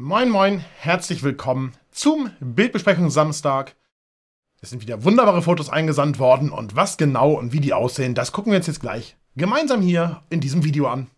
Moin, moin, herzlich willkommen zum Bildbesprechung Samstag. Es sind wieder wunderbare Fotos eingesandt worden und was genau und wie die aussehen, das gucken wir uns jetzt gleich gemeinsam hier in diesem Video an.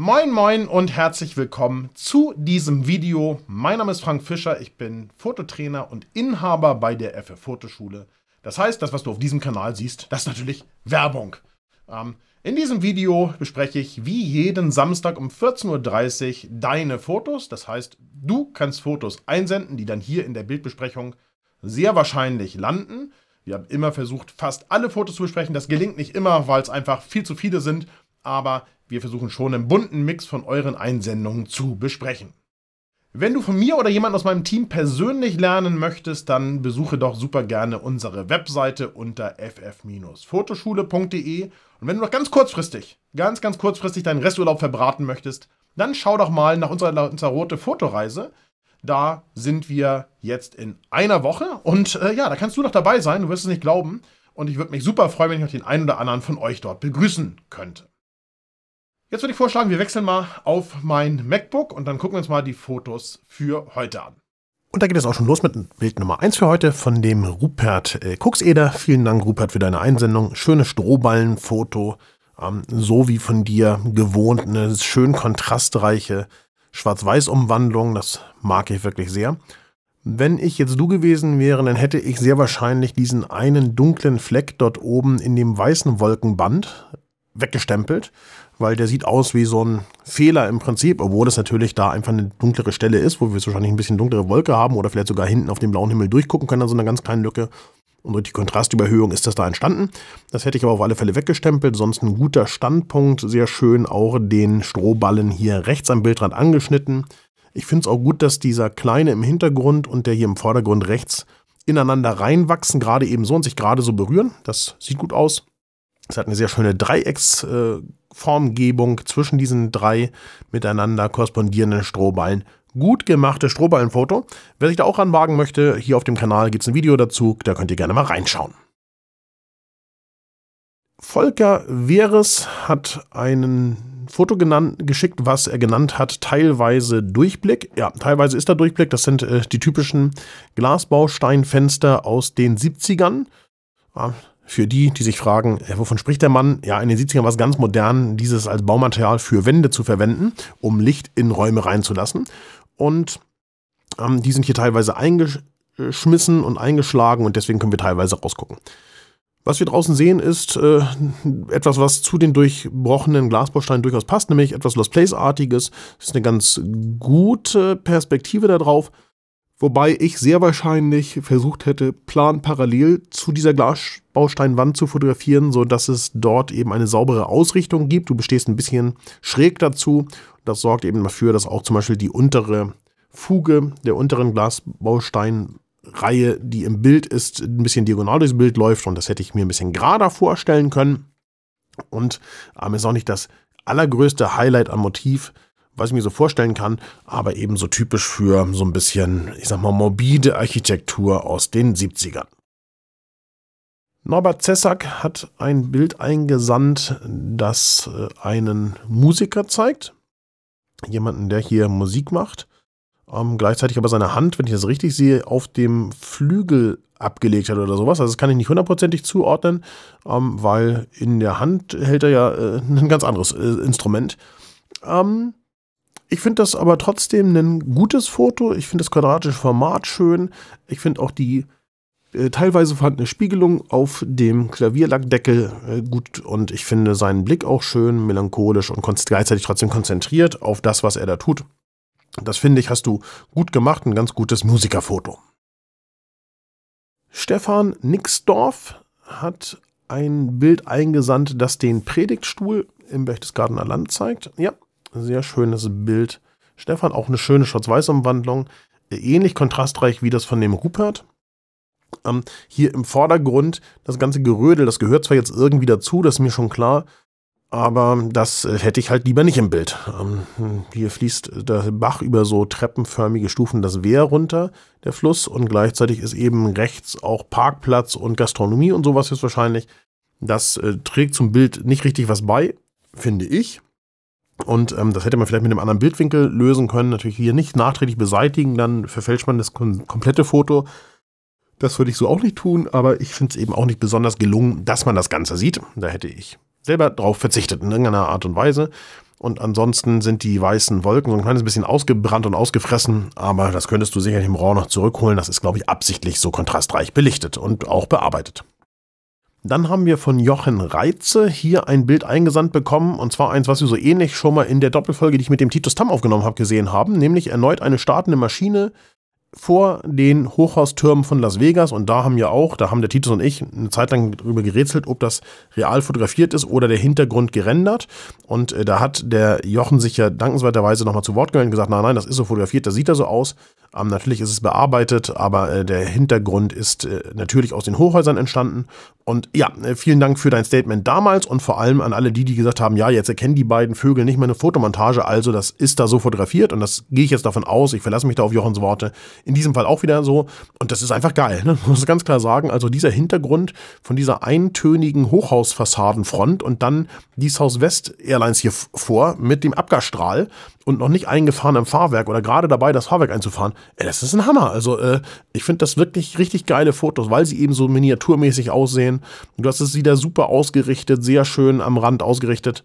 Moin moin und herzlich willkommen zu diesem Video. Mein Name ist Frank Fischer, ich bin Fototrainer und Inhaber bei der FF Fotoschule. Das heißt, das, was du auf diesem Kanal siehst, das ist natürlich Werbung. Ähm, in diesem Video bespreche ich wie jeden Samstag um 14.30 Uhr deine Fotos. Das heißt, du kannst Fotos einsenden, die dann hier in der Bildbesprechung sehr wahrscheinlich landen. Wir haben immer versucht, fast alle Fotos zu besprechen. Das gelingt nicht immer, weil es einfach viel zu viele sind aber wir versuchen schon einen bunten Mix von euren Einsendungen zu besprechen. Wenn du von mir oder jemand aus meinem Team persönlich lernen möchtest, dann besuche doch super gerne unsere Webseite unter ff-fotoschule.de. Und wenn du noch ganz kurzfristig, ganz, ganz kurzfristig deinen Resturlaub verbraten möchtest, dann schau doch mal nach unserer, unserer Fotoreise. Da sind wir jetzt in einer Woche und äh, ja, da kannst du noch dabei sein, du wirst es nicht glauben. Und ich würde mich super freuen, wenn ich noch den einen oder anderen von euch dort begrüßen könnte. Jetzt würde ich vorschlagen, wir wechseln mal auf mein MacBook und dann gucken wir uns mal die Fotos für heute an. Und da geht es auch schon los mit Bild Nummer 1 für heute von dem Rupert äh, Kuxeder. Vielen Dank, Rupert, für deine Einsendung. Schöne Strohballenfoto, ähm, so wie von dir gewohnt, eine schön kontrastreiche Schwarz-Weiß-Umwandlung. Das mag ich wirklich sehr. Wenn ich jetzt du gewesen wäre, dann hätte ich sehr wahrscheinlich diesen einen dunklen Fleck dort oben in dem weißen Wolkenband weggestempelt, weil der sieht aus wie so ein Fehler im Prinzip, obwohl es natürlich da einfach eine dunklere Stelle ist, wo wir wahrscheinlich ein bisschen dunklere Wolke haben oder vielleicht sogar hinten auf dem blauen Himmel durchgucken können an so einer ganz kleinen Lücke. Und durch die Kontrastüberhöhung ist das da entstanden. Das hätte ich aber auf alle Fälle weggestempelt. Sonst ein guter Standpunkt. Sehr schön auch den Strohballen hier rechts am Bildrand angeschnitten. Ich finde es auch gut, dass dieser kleine im Hintergrund und der hier im Vordergrund rechts ineinander reinwachsen, gerade eben so und sich gerade so berühren. Das sieht gut aus. Es hat eine sehr schöne Dreiecks, äh, Formgebung zwischen diesen drei miteinander korrespondierenden Strohballen. Gut gemachtes Strohballenfoto. Wer sich da auch anwagen möchte, hier auf dem Kanal gibt es ein Video dazu, da könnt ihr gerne mal reinschauen. Volker Veres hat einen Foto genannt, geschickt, was er genannt hat, teilweise Durchblick. Ja, teilweise ist da Durchblick. Das sind äh, die typischen Glasbausteinfenster aus den 70ern. Ah, für die, die sich fragen, äh, wovon spricht der Mann? Ja, in den 70ern war es ganz modern, dieses als Baumaterial für Wände zu verwenden, um Licht in Räume reinzulassen. Und ähm, die sind hier teilweise eingeschmissen und eingeschlagen und deswegen können wir teilweise rausgucken. Was wir draußen sehen, ist äh, etwas, was zu den durchbrochenen Glasbausteinen durchaus passt, nämlich etwas Lost Place-artiges. Das ist eine ganz gute Perspektive darauf. Wobei ich sehr wahrscheinlich versucht hätte, Plan parallel zu dieser Glasbausteinwand zu fotografieren, sodass es dort eben eine saubere Ausrichtung gibt. Du bestehst ein bisschen schräg dazu. Das sorgt eben dafür, dass auch zum Beispiel die untere Fuge der unteren Glasbausteinreihe, die im Bild ist, ein bisschen diagonal durchs Bild läuft. Und das hätte ich mir ein bisschen gerader vorstellen können. Und ähm, ist auch nicht das allergrößte Highlight am Motiv, was ich mir so vorstellen kann, aber eben so typisch für so ein bisschen, ich sag mal, morbide Architektur aus den 70ern. Norbert Zessack hat ein Bild eingesandt, das äh, einen Musiker zeigt. Jemanden, der hier Musik macht. Ähm, gleichzeitig aber seine Hand, wenn ich das richtig sehe, auf dem Flügel abgelegt hat oder sowas. Also das kann ich nicht hundertprozentig zuordnen, ähm, weil in der Hand hält er ja äh, ein ganz anderes äh, Instrument. Ähm, ich finde das aber trotzdem ein gutes Foto. Ich finde das quadratische Format schön. Ich finde auch die äh, teilweise vorhandene Spiegelung auf dem Klavierlackdeckel äh, gut und ich finde seinen Blick auch schön, melancholisch und gleichzeitig trotzdem konzentriert auf das, was er da tut. Das finde ich, hast du gut gemacht, ein ganz gutes Musikerfoto. Stefan Nixdorf hat ein Bild eingesandt, das den Predigtstuhl im Berchtesgadener Land zeigt. Ja, sehr schönes Bild. Stefan, auch eine schöne Schwarz-Weiß-Umwandlung. Ähnlich kontrastreich wie das von dem Rupert. Ähm, hier im Vordergrund das ganze Gerödel, das gehört zwar jetzt irgendwie dazu, das ist mir schon klar, aber das äh, hätte ich halt lieber nicht im Bild. Ähm, hier fließt der Bach über so treppenförmige Stufen das Wehr runter, der Fluss, und gleichzeitig ist eben rechts auch Parkplatz und Gastronomie und sowas jetzt wahrscheinlich. Das äh, trägt zum Bild nicht richtig was bei, finde ich. Und ähm, das hätte man vielleicht mit einem anderen Bildwinkel lösen können. Natürlich hier nicht nachträglich beseitigen, dann verfälscht man das komplette Foto. Das würde ich so auch nicht tun, aber ich finde es eben auch nicht besonders gelungen, dass man das Ganze sieht. Da hätte ich selber drauf verzichtet, in irgendeiner Art und Weise. Und ansonsten sind die weißen Wolken so ein kleines bisschen ausgebrannt und ausgefressen, aber das könntest du sicherlich im RAW noch zurückholen. Das ist, glaube ich, absichtlich so kontrastreich belichtet und auch bearbeitet. Dann haben wir von Jochen Reitze hier ein Bild eingesandt bekommen, und zwar eins, was wir so ähnlich schon mal in der Doppelfolge, die ich mit dem Titus Tam aufgenommen habe, gesehen haben, nämlich erneut eine startende Maschine vor den Hochhaustürmen von Las Vegas und da haben ja auch, da haben der Titus und ich eine Zeit lang darüber gerätselt, ob das real fotografiert ist oder der Hintergrund gerendert und äh, da hat der Jochen sich ja dankenswerterweise nochmal zu Wort gehalten und gesagt, nein, nein, das ist so fotografiert, das sieht da so aus. Ähm, natürlich ist es bearbeitet, aber äh, der Hintergrund ist äh, natürlich aus den Hochhäusern entstanden und ja, äh, vielen Dank für dein Statement damals und vor allem an alle die, die gesagt haben, ja, jetzt erkennen die beiden Vögel nicht mehr eine Fotomontage, also das ist da so fotografiert und das gehe ich jetzt davon aus, ich verlasse mich da auf Jochens Worte, in diesem Fall auch wieder so. Und das ist einfach geil, ne? muss ganz klar sagen. Also dieser Hintergrund von dieser eintönigen Hochhausfassadenfront und dann die Southwest Airlines hier vor mit dem Abgasstrahl und noch nicht eingefahren im Fahrwerk oder gerade dabei, das Fahrwerk einzufahren. Ey, das ist ein Hammer. Also äh, ich finde das wirklich richtig geile Fotos, weil sie eben so miniaturmäßig aussehen. Du hast es wieder super ausgerichtet, sehr schön am Rand ausgerichtet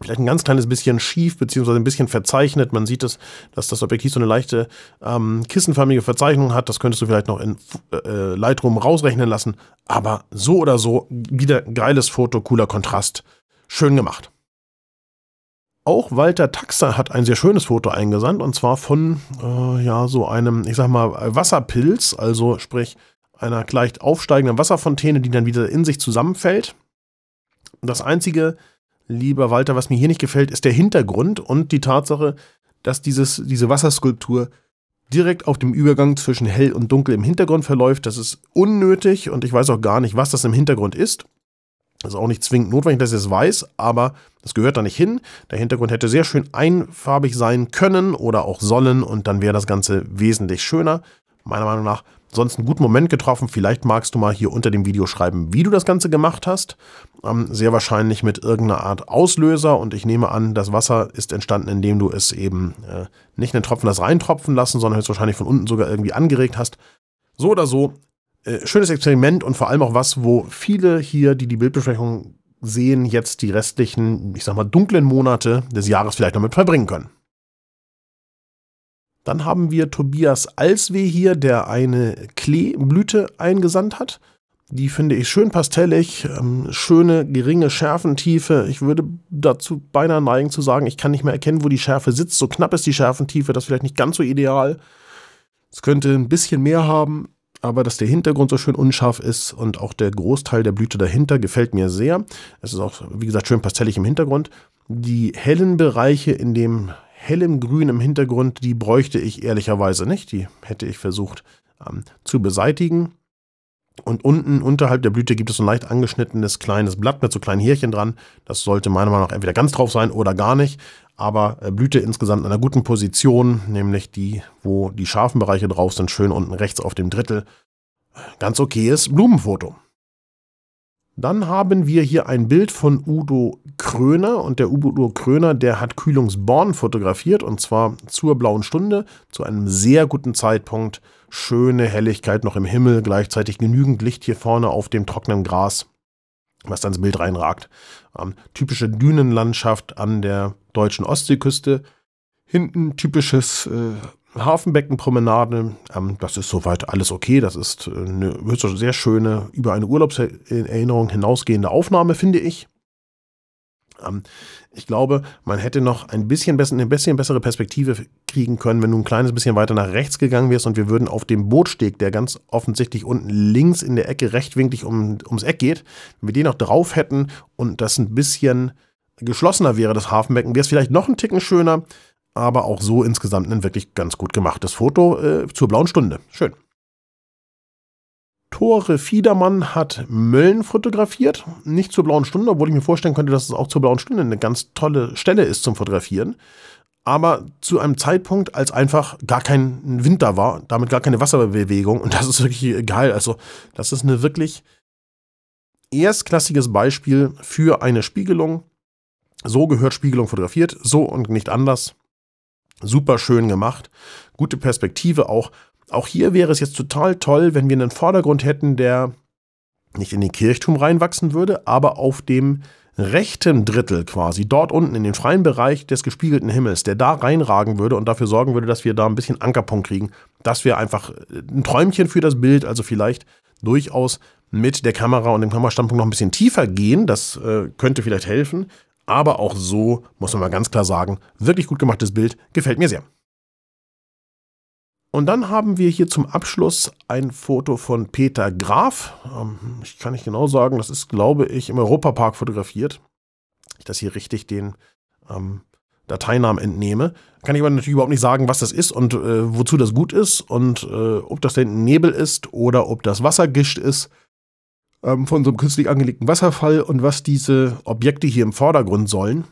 vielleicht ein ganz kleines bisschen schief beziehungsweise ein bisschen verzeichnet. Man sieht, es, dass das Objektiv so eine leichte ähm, kissenförmige Verzeichnung hat. Das könntest du vielleicht noch in äh, Lightroom rausrechnen lassen. Aber so oder so wieder geiles Foto, cooler Kontrast. Schön gemacht. Auch Walter Taxer hat ein sehr schönes Foto eingesandt und zwar von äh, ja so einem, ich sag mal Wasserpilz, also sprich einer leicht aufsteigenden Wasserfontäne, die dann wieder in sich zusammenfällt. Das einzige, lieber Walter, was mir hier nicht gefällt, ist der Hintergrund und die Tatsache, dass dieses, diese Wasserskulptur direkt auf dem Übergang zwischen hell und dunkel im Hintergrund verläuft. Das ist unnötig und ich weiß auch gar nicht, was das im Hintergrund ist. Das ist auch nicht zwingend notwendig, dass ich es das weiß, aber das gehört da nicht hin. Der Hintergrund hätte sehr schön einfarbig sein können oder auch sollen und dann wäre das Ganze wesentlich schöner. Meiner Meinung nach sonst einen guten Moment getroffen. Vielleicht magst du mal hier unter dem Video schreiben, wie du das Ganze gemacht hast. Ähm, sehr wahrscheinlich mit irgendeiner Art Auslöser und ich nehme an, das Wasser ist entstanden, indem du es eben äh, nicht in den Tropfen das reintropfen lassen, sondern wahrscheinlich von unten sogar irgendwie angeregt hast. So oder so, äh, schönes Experiment und vor allem auch was, wo viele hier, die die Bildbesprechung sehen, jetzt die restlichen, ich sag mal, dunklen Monate des Jahres vielleicht damit verbringen können. Dann haben wir Tobias Alsweh hier, der eine Kleeblüte eingesandt hat. Die finde ich schön pastellig, ähm, schöne geringe Schärfentiefe. Ich würde dazu beinahe neigen zu sagen, ich kann nicht mehr erkennen, wo die Schärfe sitzt. So knapp ist die Schärfentiefe, das ist vielleicht nicht ganz so ideal. Es könnte ein bisschen mehr haben, aber dass der Hintergrund so schön unscharf ist und auch der Großteil der Blüte dahinter gefällt mir sehr. Es ist auch, wie gesagt, schön pastellig im Hintergrund. Die hellen Bereiche in dem hellem Grün im Hintergrund, die bräuchte ich ehrlicherweise nicht. Die hätte ich versucht ähm, zu beseitigen. Und unten unterhalb der Blüte gibt es so ein leicht angeschnittenes kleines Blatt mit so kleinen Härchen dran. Das sollte meiner Meinung nach entweder ganz drauf sein oder gar nicht. Aber äh, Blüte insgesamt in einer guten Position, nämlich die, wo die scharfen Bereiche drauf sind, schön unten rechts auf dem Drittel. Ganz okayes Blumenfoto. Dann haben wir hier ein Bild von Udo Kröner und der Udo Kröner, der hat Kühlungsborn fotografiert und zwar zur blauen Stunde, zu einem sehr guten Zeitpunkt. Schöne Helligkeit noch im Himmel, gleichzeitig genügend Licht hier vorne auf dem trockenen Gras, was dann ins Bild reinragt. Ähm, typische Dünenlandschaft an der deutschen Ostseeküste. Hinten typisches äh, Hafenbeckenpromenade, ähm, das ist soweit alles okay. Das ist äh, eine sehr schöne, über eine Urlaubserinnerung hinausgehende Aufnahme, finde ich. Ähm, ich glaube, man hätte noch ein bisschen, besser, eine bisschen bessere Perspektive kriegen können, wenn du ein kleines bisschen weiter nach rechts gegangen wärst und wir würden auf dem Bootsteg, der ganz offensichtlich unten links in der Ecke rechtwinklig um, ums Eck geht, wenn wir den noch drauf hätten und das ein bisschen geschlossener wäre, das Hafenbecken, wäre es vielleicht noch einen Ticken schöner aber auch so insgesamt ein wirklich ganz gut gemachtes Foto äh, zur blauen Stunde. Schön. Tore Fiedermann hat Mölln fotografiert, nicht zur blauen Stunde, obwohl ich mir vorstellen könnte, dass es auch zur blauen Stunde eine ganz tolle Stelle ist zum Fotografieren. Aber zu einem Zeitpunkt, als einfach gar kein Wind da war, damit gar keine Wasserbewegung. Und das ist wirklich geil. Also, das ist eine wirklich erstklassiges Beispiel für eine Spiegelung. So gehört Spiegelung fotografiert, so und nicht anders. Super schön gemacht, gute Perspektive auch. Auch hier wäre es jetzt total toll, wenn wir einen Vordergrund hätten, der nicht in den Kirchturm reinwachsen würde, aber auf dem rechten Drittel quasi, dort unten in den freien Bereich des gespiegelten Himmels, der da reinragen würde und dafür sorgen würde, dass wir da ein bisschen Ankerpunkt kriegen. dass wir einfach äh, ein Träumchen für das Bild, also vielleicht durchaus mit der Kamera und dem Kammerstandpunkt noch ein bisschen tiefer gehen. Das äh, könnte vielleicht helfen aber auch so, muss man mal ganz klar sagen, wirklich gut gemachtes Bild, gefällt mir sehr. Und dann haben wir hier zum Abschluss ein Foto von Peter Graf. Ähm, ich kann nicht genau sagen, das ist, glaube ich, im Europapark fotografiert. Ich das hier richtig den ähm, Dateinamen entnehme. Kann ich aber natürlich überhaupt nicht sagen, was das ist und äh, wozu das gut ist und äh, ob das denn Nebel ist oder ob das Wassergischt ist ähm, von so einem künstlich angelegten Wasserfall und was diese Objekte hier im Vordergrund sollen.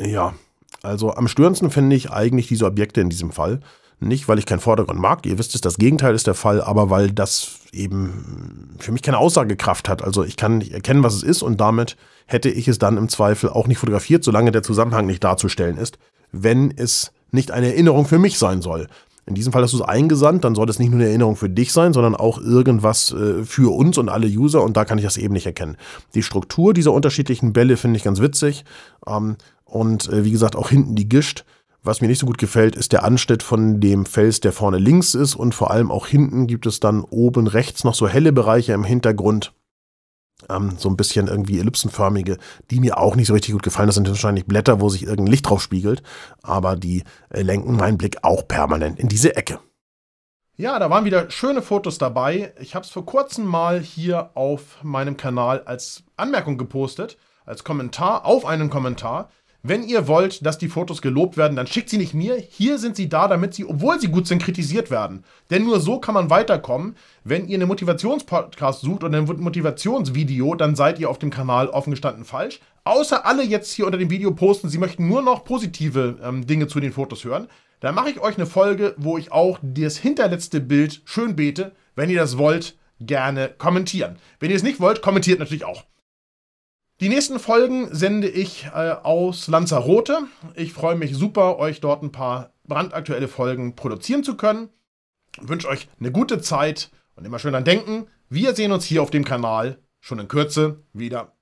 Ja, also am störendsten finde ich eigentlich diese Objekte in diesem Fall. Nicht, weil ich keinen Vordergrund mag, ihr wisst es, das Gegenteil ist der Fall, aber weil das eben für mich keine Aussagekraft hat. Also ich kann nicht erkennen, was es ist und damit hätte ich es dann im Zweifel auch nicht fotografiert, solange der Zusammenhang nicht darzustellen ist, wenn es nicht eine Erinnerung für mich sein soll. In diesem Fall hast du es eingesandt, dann soll das nicht nur eine Erinnerung für dich sein, sondern auch irgendwas äh, für uns und alle User und da kann ich das eben nicht erkennen. Die Struktur dieser unterschiedlichen Bälle finde ich ganz witzig ähm, und äh, wie gesagt auch hinten die Gischt. Was mir nicht so gut gefällt, ist der Anschnitt von dem Fels, der vorne links ist und vor allem auch hinten gibt es dann oben rechts noch so helle Bereiche im Hintergrund, ähm, so ein bisschen irgendwie ellipsenförmige, die mir auch nicht so richtig gut gefallen. Das sind wahrscheinlich Blätter, wo sich irgendein Licht drauf spiegelt, aber die äh, lenken meinen Blick auch permanent in diese Ecke. Ja, da waren wieder schöne Fotos dabei. Ich habe es vor kurzem mal hier auf meinem Kanal als Anmerkung gepostet, als Kommentar auf einen Kommentar. Wenn ihr wollt, dass die Fotos gelobt werden, dann schickt sie nicht mir. Hier sind sie da, damit sie, obwohl sie gut sind, kritisiert werden. Denn nur so kann man weiterkommen. Wenn ihr einen Motivationspodcast sucht oder ein Motivationsvideo, dann seid ihr auf dem Kanal offen gestanden falsch. Außer alle jetzt hier unter dem Video posten, sie möchten nur noch positive ähm, Dinge zu den Fotos hören. Dann mache ich euch eine Folge, wo ich auch das hinterletzte Bild schön bete. Wenn ihr das wollt, gerne kommentieren. Wenn ihr es nicht wollt, kommentiert natürlich auch. Die nächsten Folgen sende ich äh, aus Lanzarote. Ich freue mich super, euch dort ein paar brandaktuelle Folgen produzieren zu können. Ich wünsche euch eine gute Zeit und immer schön an denken. Wir sehen uns hier auf dem Kanal schon in Kürze wieder.